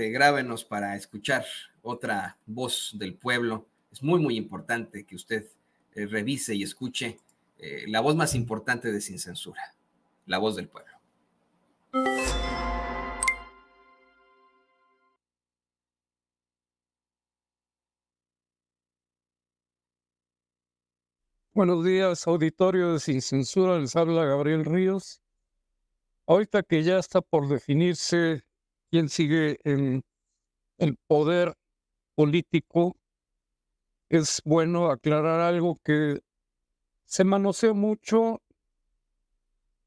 Este, grábenos para escuchar otra voz del pueblo. Es muy, muy importante que usted eh, revise y escuche eh, la voz más importante de Sin Censura, la voz del pueblo. Buenos días, auditorio de Sin Censura, les habla Gabriel Ríos. Ahorita que ya está por definirse quién sigue en el poder político, es bueno aclarar algo que se manoseó mucho,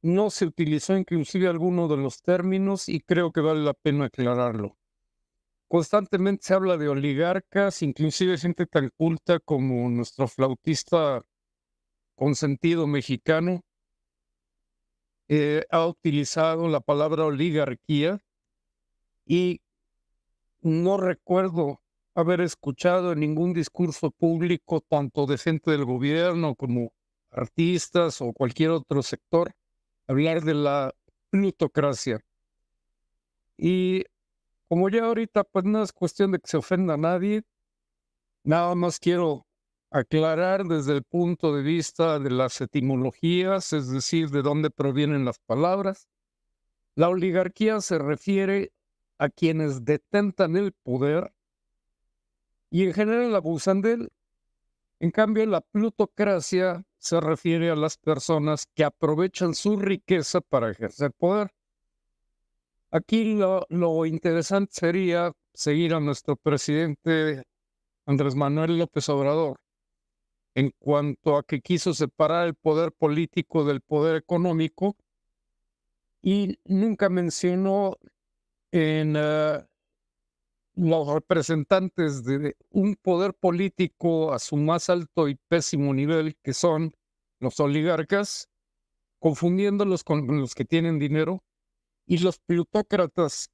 no se utilizó inclusive alguno de los términos y creo que vale la pena aclararlo. Constantemente se habla de oligarcas, inclusive gente tan culta como nuestro flautista consentido mexicano eh, ha utilizado la palabra oligarquía y no recuerdo haber escuchado en ningún discurso público, tanto de gente del gobierno como artistas o cualquier otro sector, hablar de la plutocracia. Y como ya ahorita pues no es cuestión de que se ofenda a nadie, nada más quiero aclarar desde el punto de vista de las etimologías, es decir, de dónde provienen las palabras. La oligarquía se refiere a quienes detentan el poder y en general abusan de él. En cambio, la plutocracia se refiere a las personas que aprovechan su riqueza para ejercer poder. Aquí lo, interesante sería seguir a nuestro presidente Andrés Manuel López Obrador en cuanto a que quiso separar el poder político del poder económico y nunca mencionó en eh, los representantes de un poder político a su más alto y pésimo nivel, que son los oligarcas, confundiéndolos con los que tienen dinero, y los plutócratas,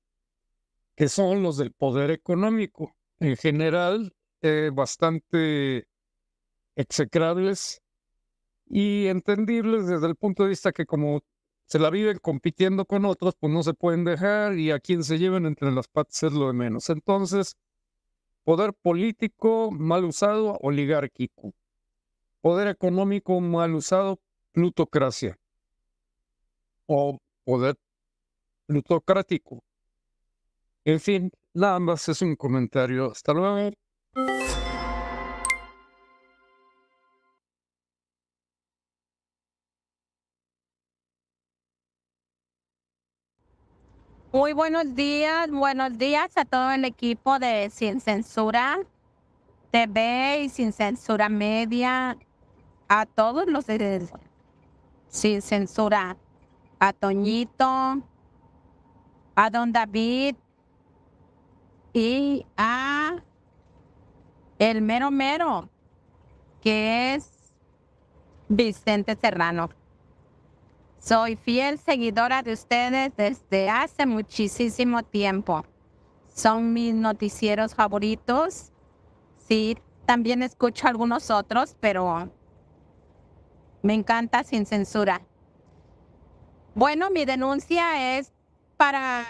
que son los del poder económico, en general eh, bastante execrables y entendibles desde el punto de vista que como se la viven compitiendo con otros, pues no se pueden dejar y a quien se lleven entre las patas es lo de menos. Entonces, poder político mal usado, oligárquico. Poder económico mal usado, plutocracia. O poder plutocrático. En fin, nada más es un comentario. Hasta luego. Muy buenos días, buenos días a todo el equipo de Sin Censura TV y Sin Censura Media, a todos los de Sin Censura, a Toñito, a Don David y a el mero mero, que es Vicente Serrano. Soy fiel seguidora de ustedes desde hace muchísimo tiempo. Son mis noticieros favoritos. Sí, también escucho algunos otros, pero me encanta sin censura. Bueno, mi denuncia es para,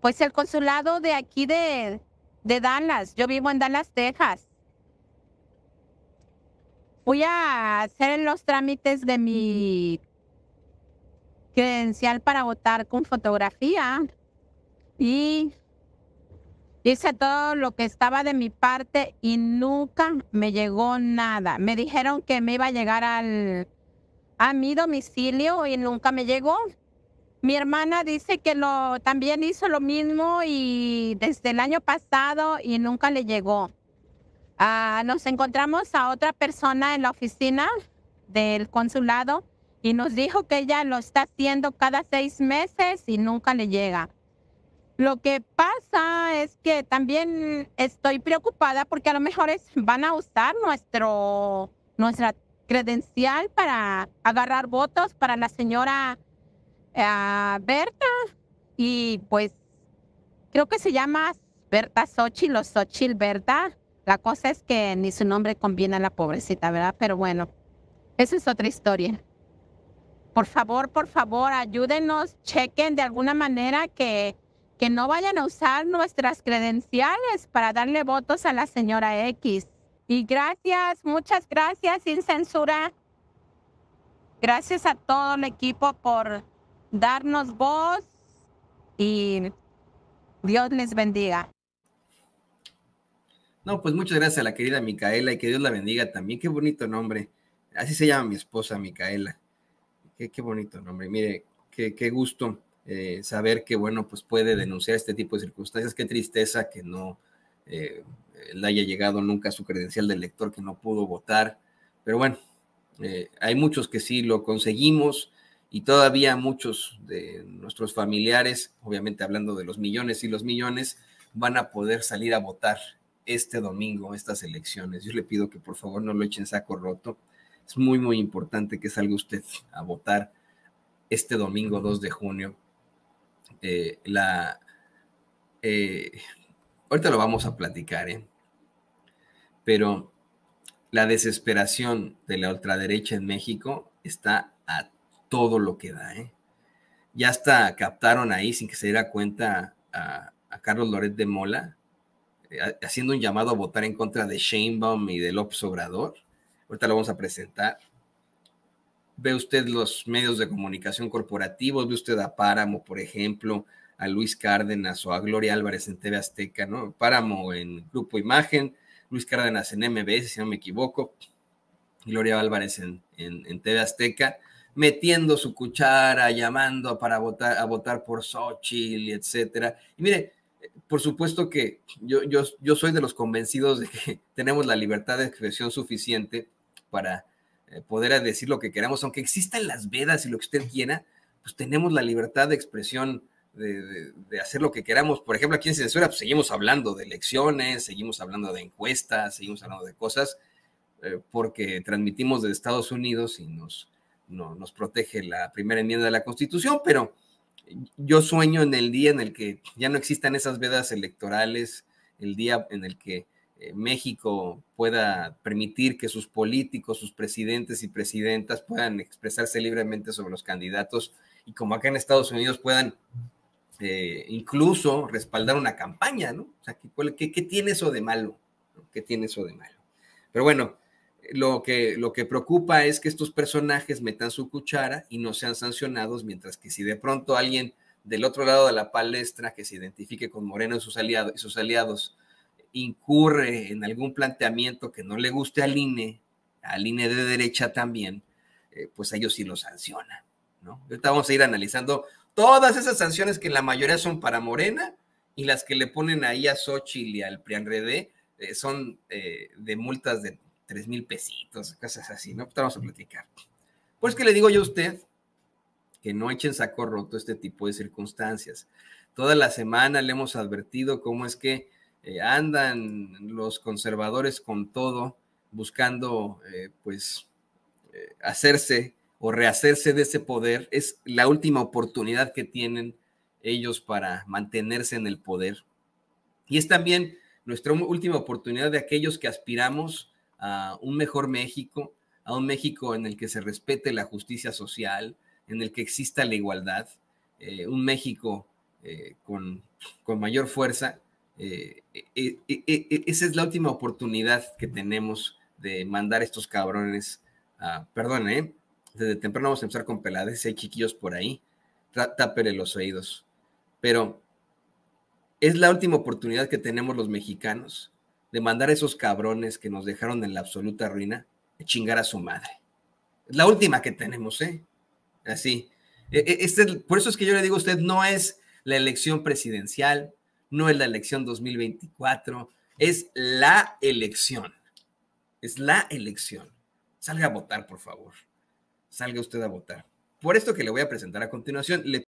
pues, el consulado de aquí de, de Dallas. Yo vivo en Dallas, Texas. Voy a hacer los trámites de mi credencial para votar con fotografía y hice todo lo que estaba de mi parte y nunca me llegó nada. Me dijeron que me iba a llegar al, a mi domicilio y nunca me llegó. Mi hermana dice que lo, también hizo lo mismo y desde el año pasado y nunca le llegó. Ah, nos encontramos a otra persona en la oficina del consulado y nos dijo que ella lo está haciendo cada seis meses y nunca le llega. Lo que pasa es que también estoy preocupada porque a lo mejor es, van a usar nuestro, nuestra credencial para agarrar votos para la señora ah, Berta y pues creo que se llama Berta Xochitl o Xochitl Berta. La cosa es que ni su nombre conviene a la pobrecita, ¿verdad? Pero bueno, esa es otra historia por favor, por favor, ayúdenos, chequen de alguna manera que, que no vayan a usar nuestras credenciales para darle votos a la señora X. Y gracias, muchas gracias, sin censura. Gracias a todo el equipo por darnos voz y Dios les bendiga. No, pues muchas gracias a la querida Micaela y que Dios la bendiga también. Qué bonito nombre. Así se llama mi esposa, Micaela. Qué, bonito nombre. Mire, qué, gusto eh, saber que, bueno, pues puede denunciar este tipo de circunstancias. Qué tristeza que no eh, le haya llegado nunca su credencial de elector, que no pudo votar. Pero bueno, eh, hay muchos que sí lo conseguimos y todavía muchos de nuestros familiares, obviamente hablando de los millones y los millones, van a poder salir a votar este domingo, estas elecciones. Yo le pido que por favor no lo echen saco roto. Es muy, muy importante que salga usted a votar este domingo 2 de junio. Eh, eh, ahorita lo vamos a platicar, ¿eh? pero la desesperación de la ultraderecha en México está a todo lo que da. ¿eh? Ya hasta captaron ahí, sin que se diera cuenta, a, Carlos Loret de Mola, haciendo un llamado a votar en contra de Sheinbaum y de López Obrador ahorita lo vamos a presentar. Ve usted los medios de comunicación corporativos, ve usted a Páramo, por ejemplo, a Luis Cárdenas o a Gloria Álvarez en TV Azteca, ¿no? Páramo en Grupo Imagen, Luis Cárdenas en MBS, si no me equivoco, Gloria Álvarez en, en, TV Azteca, metiendo su cuchara, llamando para votar, a votar por Xochitl, etcétera. Y mire, por supuesto que yo, yo, yo soy de los convencidos de que tenemos la libertad de expresión suficiente para eh, poder decir lo que queramos, aunque existan las vedas y lo que usted quiera, pues tenemos la libertad de expresión de, hacer lo que queramos. Por ejemplo, aquí en Censura pues, seguimos hablando de elecciones, seguimos hablando de encuestas, seguimos hablando de cosas, eh, porque transmitimos desde Estados Unidos y nos, nos protege la primera enmienda de la Constitución, pero yo sueño en el día en el que ya no existan esas vedas electorales, el día en el que eh, México pueda permitir que sus políticos, sus presidentes y presidentas puedan expresarse libremente sobre los candidatos y como acá en Estados Unidos puedan eh, incluso respaldar una campaña, ¿no? O sea, ¿qué, tiene eso de malo? ¿Qué tiene eso de malo? Pero bueno, lo que, lo que preocupa es que estos personajes metan su cuchara y no sean sancionados, mientras que si de pronto alguien del otro lado de la palestra que se identifique con Moreno y sus aliados, y sus aliados incurre en algún planteamiento que no le guste al INE, al INE de derecha también, eh, pues ellos sí lo sancionan, ¿no? Ahorita vamos a ir analizando todas esas sanciones que la mayoría son para Morena y las que le ponen ahí a Xochitl y al Prianredé eh, son eh, de multas de tres mil pesitos, cosas así, ¿no? estamos a platicar. Pues que le digo yo a usted que no echen saco roto este tipo de circunstancias. Toda la semana le hemos advertido cómo es que eh, andan los conservadores con todo, buscando eh, pues eh, hacerse o rehacerse de ese poder. Es la última oportunidad que tienen ellos para mantenerse en el poder. Y es también nuestra última oportunidad de aquellos que aspiramos a un mejor México, a un México en el que se respete la justicia social, en el que exista la igualdad, un México con, con mayor fuerza, eh, e, e, e, esa es la última oportunidad que tenemos de mandar estos cabrones perdón, eh, Desde temprano vamos a empezar con pelades, si hay chiquillos por ahí, Tapere los oídos. Pero es la última oportunidad que tenemos los mexicanos de mandar a esos cabrones que nos dejaron en la absoluta ruina a chingar a su madre. Es la última que tenemos, ¿eh? Así. Este por eso es que yo le digo a usted, no es la elección presidencial, no es la elección 2024, es la elección. Es la elección. Salga a votar, por favor. Salga usted a votar. Por esto que le voy a presentar a continuación, le